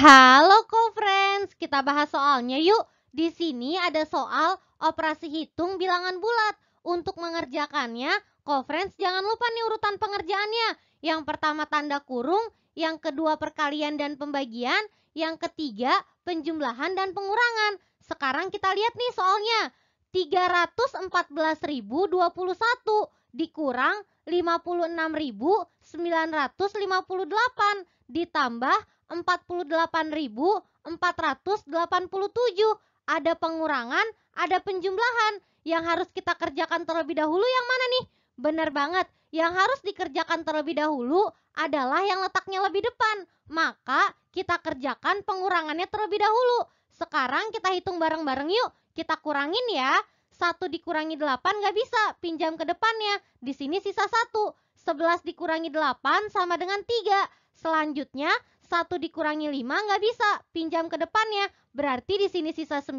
Halo co-friends, kita bahas soalnya yuk. Di sini ada soal operasi hitung bilangan bulat. Untuk mengerjakannya, co-friends jangan lupa nih urutan pengerjaannya. Yang pertama tanda kurung, yang kedua perkalian dan pembagian, yang ketiga penjumlahan dan pengurangan. Sekarang kita lihat nih soalnya. 314.021 dikurang 56.958 ditambah 48.487. Ada pengurangan, ada penjumlahan. Yang harus kita kerjakan terlebih dahulu yang mana nih? Benar banget, yang harus dikerjakan terlebih dahulu adalah yang letaknya lebih depan. Maka kita kerjakan pengurangannya terlebih dahulu. Sekarang kita hitung bareng-bareng yuk. Kita kurangin ya. satu dikurangi delapan nggak bisa, pinjam ke depannya. Di sini sisa satu sebelas dikurangi delapan sama dengan tiga Selanjutnya, 1 dikurangi 5 nggak bisa. Pinjam ke depannya. Berarti di sini sisa 9,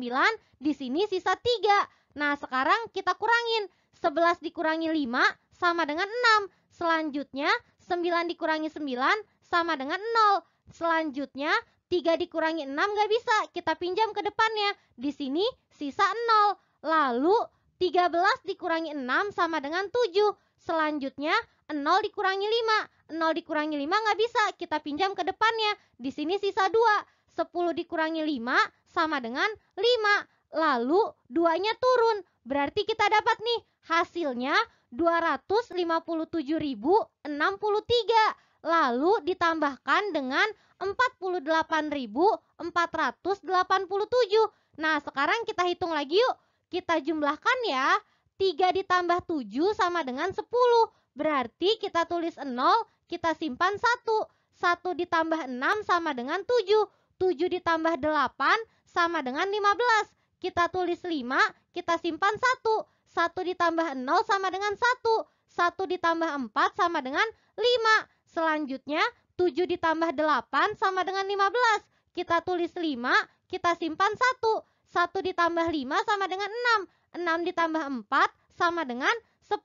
di sini sisa 3. Nah, sekarang kita kurangin. 11 dikurangi 5 sama dengan 6. Selanjutnya, 9 dikurangi 9 sama dengan 0. Selanjutnya, 3 dikurangi 6 nggak bisa. Kita pinjam ke depannya. Di sini sisa 0. Lalu, 13 dikurangi 6 sama dengan 7. Selanjutnya 0 dikurangi 5. 0 dikurangi 5 nggak bisa, kita pinjam ke depannya. Di sini sisa 2. 10 dikurangi 5 sama dengan 5. Lalu 2-nya turun. Berarti kita dapat nih hasilnya 257.063. Lalu ditambahkan dengan 48.487. Nah, sekarang kita hitung lagi yuk. Kita jumlahkan ya. 3 ditambah 7 sama dengan 10. Berarti kita tulis 0, kita simpan 1. 1 ditambah 6 sama dengan 7. 7 ditambah 8 sama dengan 15. Kita tulis 5, kita simpan 1. 1 ditambah 0 sama dengan 1. 1 ditambah 4 sama dengan 5. Selanjutnya, 7 ditambah 8 sama dengan 15. Kita tulis 5, kita simpan 1. 1 ditambah 5 sama dengan 6. 6 ditambah 4 sama dengan 10.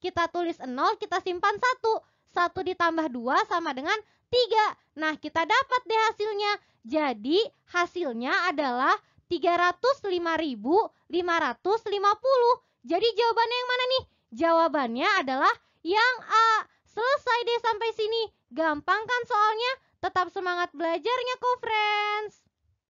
Kita tulis 0, kita simpan 1. 1 ditambah 2 sama dengan 3. Nah, kita dapat deh hasilnya. Jadi, hasilnya adalah 305.550. Jadi, jawabannya yang mana nih? Jawabannya adalah yang A. Selesai deh sampai sini. Gampang kan soalnya? Tetap semangat belajarnya co friends.